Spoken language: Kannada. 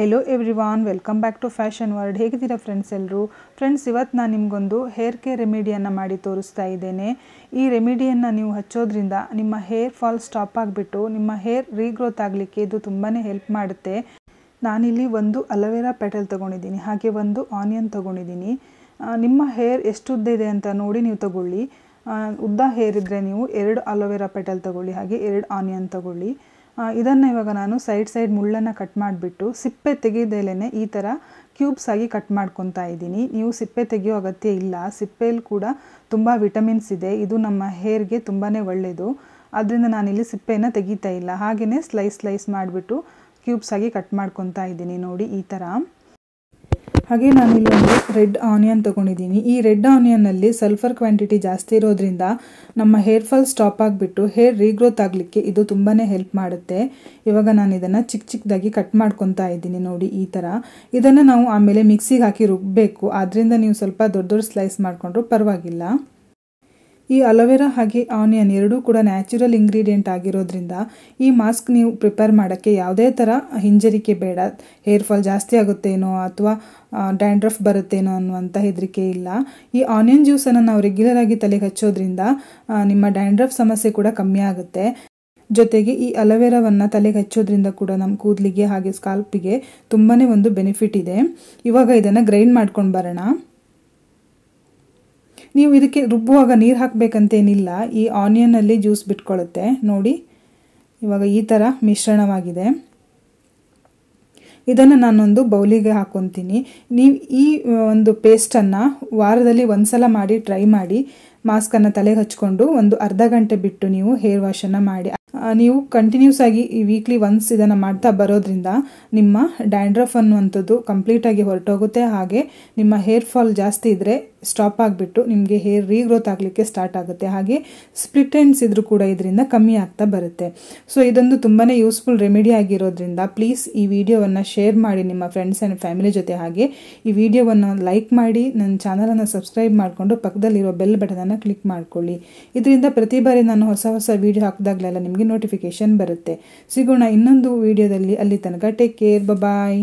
hello everyone welcome back to fashion world ಹೇಗಿದ್ದೀರಾ ಫ್ರೆಂಡ್ಸ್ ಎಲ್ಲರೂ ಫ್ರೆಂಡ್ಸ್ ಇವತ್ತು ನಾನು ನಿಮಗೊಂದು ಹೇರ್ ಕೇರ್ ರೆಮಿಡಿಯನ್ನು ಮಾಡಿ ತೋರಿಸ್ತಾ ಇದ್ದೇನೆ ಈ ರೆಮಿಡಿಯನ್ನು ನೀವು ಹಚ್ಚೋದ್ರಿಂದ ನಿಮ್ಮ ಹೇರ್ ಫಾಲ್ ಸ್ಟಾಪ್ ಆಗಿಬಿಟ್ಟು ನಿಮ್ಮ ಹೇರ್ ರೀಗ್ರೋತ್ ಆಗಲಿಕ್ಕೆ ಇದು ತುಂಬಾ ಹೆಲ್ಪ್ ಮಾಡುತ್ತೆ ನಾನಿಲ್ಲಿ ಒಂದು ಅಲೋವೆರಾ ಪೆಟಲ್ ತೊಗೊಂಡಿದ್ದೀನಿ ಹಾಗೆ ಒಂದು ಆನಿಯನ್ ತೊಗೊಂಡಿದ್ದೀನಿ ನಿಮ್ಮ ಹೇರ್ ಎಷ್ಟು ಉದ್ದ ಇದೆ ಅಂತ ನೋಡಿ ನೀವು ತಗೊಳ್ಳಿ ಉದ್ದ ಹೇರ್ ಇದ್ದರೆ ನೀವು ಎರಡು ಅಲೋವೆರಾ ಪೆಟಲ್ ತಗೊಳ್ಳಿ ಹಾಗೆ ಎರಡು ಆನಿಯನ್ ತಗೊಳ್ಳಿ ಇದನ್ನು ಇವಾಗ ನಾನು ಸೈಡ್ ಸೈಡ್ ಮುಳ್ಳನ್ನು ಕಟ್ ಮಾಡಿಬಿಟ್ಟು ಸಿಪ್ಪೆ ತೆಗೆಯದೇಲೇ ಈ ಥರ ಕ್ಯೂಬ್ಸ್ ಆಗಿ ಕಟ್ ಮಾಡ್ಕೊತಾ ಇದ್ದೀನಿ ನೀವು ಸಿಪ್ಪೆ ತೆಗೆಯೋ ಅಗತ್ಯ ಇಲ್ಲ ಸಿಪ್ಪೆಯಲ್ಲಿ ಕೂಡ ತುಂಬ ವಿಟಮಿನ್ಸ್ ಇದೆ ಇದು ನಮ್ಮ ಹೇರ್ಗೆ ತುಂಬಾ ಒಳ್ಳೆಯದು ಆದ್ದರಿಂದ ನಾನಿಲ್ಲಿ ಸಿಪ್ಪೆಯನ್ನು ತೆಗೀತಾ ಇಲ್ಲ ಹಾಗೆಯೇ ಸ್ಲೈಸ್ ಸ್ಲೈಸ್ ಮಾಡಿಬಿಟ್ಟು ಕ್ಯೂಬ್ಸ್ ಆಗಿ ಕಟ್ ಮಾಡ್ಕೊತಾ ಇದ್ದೀನಿ ನೋಡಿ ಈ ಥರ ಹಾಗೆ ನಾನು ಇಲ್ಲಿ ಒಂದು ರೆಡ್ ಆನಿಯನ್ ತೊಗೊಂಡಿದ್ದೀನಿ ಈ ರೆಡ್ ಆನಿಯನ್ನಲ್ಲಿ ಸಲ್ಫರ್ ಕ್ವಾಂಟಿಟಿ ಜಾಸ್ತಿ ಇರೋದ್ರಿಂದ ನಮ್ಮ ಹೇರ್ ಫಾಲ್ ಸ್ಟಾಪ್ ಆಗಿಬಿಟ್ಟು ಹೇರ್ ರೀಗ್ರೋತ್ ಆಗಲಿಕ್ಕೆ ಇದು ತುಂಬಾ ಹೆಲ್ಪ್ ಮಾಡುತ್ತೆ ಇವಾಗ ನಾನು ಇದನ್ನು ಚಿಕ್ಕ ಚಿಕ್ಕದಾಗಿ ಕಟ್ ಮಾಡ್ಕೊತಾ ಇದ್ದೀನಿ ನೋಡಿ ಈ ಥರ ಇದನ್ನು ನಾವು ಆಮೇಲೆ ಮಿಕ್ಸಿಗೆ ಹಾಕಿ ರುಬ್ಬಬೇಕು ಆದ್ದರಿಂದ ನೀವು ಸ್ವಲ್ಪ ದೊಡ್ಡ ದೊಡ್ಡ ಸ್ಲೈಸ್ ಮಾಡಿಕೊಂಡ್ರು ಪರವಾಗಿಲ್ಲ ಈ ಅಲೋವೆರಾ ಹಾಗೆ ಆನಿಯನ್ ಎರಡೂ ಕೂಡ ನ್ಯಾಚುರಲ್ ಇಂಗ್ರೀಡಿಯೆಂಟ್ ಆಗಿರೋದ್ರಿಂದ ಈ ಮಾಸ್ಕ್ ನೀವು ಪ್ರಿಪೇರ್ ಮಾಡೋಕ್ಕೆ ಯಾವುದೇ ಥರ ಹಿಂಜರಿಕೆ ಬೇಡ ಹೇರ್ ಫಾಲ್ ಜಾಸ್ತಿ ಆಗುತ್ತೇನೋ ಅಥವಾ ಡ್ಯಾಂಡ್ರಫ್ ಬರುತ್ತೇನೋ ಅನ್ನುವಂಥ ಹೆದರಿಕೆ ಇಲ್ಲ ಈ ಆನಿಯನ್ ಜ್ಯೂಸನ್ನು ನಾವು ರೆಗ್ಯುಲರ್ ಆಗಿ ತಲೆಗೆ ಹಚ್ಚೋದ್ರಿಂದ ನಿಮ್ಮ ಡ್ಯಾಂಡ್ರಫ್ ಸಮಸ್ಯೆ ಕೂಡ ಕಮ್ಮಿ ಆಗುತ್ತೆ ಜೊತೆಗೆ ಈ ಅಲೋವೆರಾವನ್ನು ತಲೆಗೆ ಹಚ್ಚೋದ್ರಿಂದ ಕೂಡ ನಮ್ಮ ಕೂದಲಿಗೆ ಹಾಗೆ ಸ್ಕಾಲ್ಪಿಗೆ ತುಂಬಾ ಒಂದು ಬೆನಿಫಿಟ್ ಇದೆ ಇವಾಗ ಇದನ್ನು ಗ್ರೈಂಡ್ ಮಾಡ್ಕೊಂಡು ಬರೋಣ ನೀವು ಇದಕ್ಕೆ ರುಬ್ಬುವಾಗ ನೀರು ಹಾಕಬೇಕಂತೇನಿಲ್ಲ ಈ ಆನಿಯನಲ್ಲಿ ಜ್ಯೂಸ್ ಬಿಟ್ಕೊಳ್ಳುತ್ತೆ ನೋಡಿ ಇವಾಗ ಈ ಥರ ಮಿಶ್ರಣವಾಗಿದೆ ಇದನ್ನು ನಾನೊಂದು ಬೌಲಿಗೆ ಹಾಕೊತೀನಿ ನೀವು ಈ ಒಂದು ಪೇಸ್ಟನ್ನು ವಾರದಲ್ಲಿ ಒಂದ್ಸಲ ಮಾಡಿ ಟ್ರೈ ಮಾಡಿ ಮಾಸ್ಕನ್ನು ತಲೆಗೆ ಹಚ್ಕೊಂಡು ಒಂದು ಅರ್ಧ ಗಂಟೆ ಬಿಟ್ಟು ನೀವು ಹೇರ್ ವಾಶನ್ನು ಮಾಡಿ ನೀವು ಕಂಟಿನ್ಯೂಸ್ ಆಗಿ ಈ ವೀಕ್ಲಿ ಒನ್ಸ್ ಇದನ್ನು ಮಾಡ್ತಾ ಬರೋದ್ರಿಂದ ನಿಮ್ಮ ಡ್ಯಾಂಡ್ರಫ್ ಅನ್ನುವಂಥದ್ದು ಕಂಪ್ಲೀಟಾಗಿ ಹೊರಟೋಗುತ್ತೆ ಹಾಗೆ ನಿಮ್ಮ ಹೇರ್ ಫಾಲ್ ಜಾಸ್ತಿ ಇದ್ದರೆ ಸ್ಟಾಪ್ ಆಗಿಬಿಟ್ಟು ನಿಮಗೆ ಹೇರ್ ರೀಗ್ರೋತ್ ಆಗಲಿಕ್ಕೆ ಸ್ಟಾರ್ಟ್ ಆಗುತ್ತೆ ಹಾಗೆ ಸ್ಪ್ಲಿಟ್ ಎಂಡ್ಸ್ ಇದ್ರೂ ಕೂಡ ಇದರಿಂದ ಕಮ್ಮಿ ಆಗ್ತಾ ಬರುತ್ತೆ ಸೊ ಇದೊಂದು ತುಂಬಾ ಯೂಸ್ಫುಲ್ ರೆಮಿಡಿ ಆಗಿರೋದ್ರಿಂದ ಪ್ಲೀಸ್ ಈ ವಿಡಿಯೋವನ್ನು ಶೇರ್ ಮಾಡಿ ನಿಮ್ಮ ಫ್ರೆಂಡ್ಸ್ ಆ್ಯಂಡ್ ಫ್ಯಾಮಿಲಿ ಜೊತೆ ಹಾಗೆ ಈ ವಿಡಿಯೋವನ್ನು ಲೈಕ್ ಮಾಡಿ ನನ್ನ ಚಾನಲನ್ನು ಸಬ್ಸ್ಕ್ರೈಬ್ ಮಾಡಿಕೊಂಡು ಪಕ್ಕದಲ್ಲಿರೋ ಬೆಲ್ ಬಟನನ್ನು ಕ್ಲಿಕ್ ಮಾಡಿಕೊಳ್ಳಿ ಇದರಿಂದ ಪ್ರತಿ ಬಾರಿ ನಾನು ಹೊಸ ಹೊಸ ವಿಡಿಯೋ ಹಾಕಿದಾಗಲೆಲ್ಲ ನಿಮಗೆ ನಿಮಗೆ ನೋಟಿಫಿಕೇಶನ್ ಬರುತ್ತೆ ಸಿಗೋಣ ಇನ್ನೊಂದು ವಿಡಿಯೋದಲ್ಲಿ ಅಲ್ಲಿ ತನಕ ಟೇಕ್ ಕೇರ್ ಬಾಯ್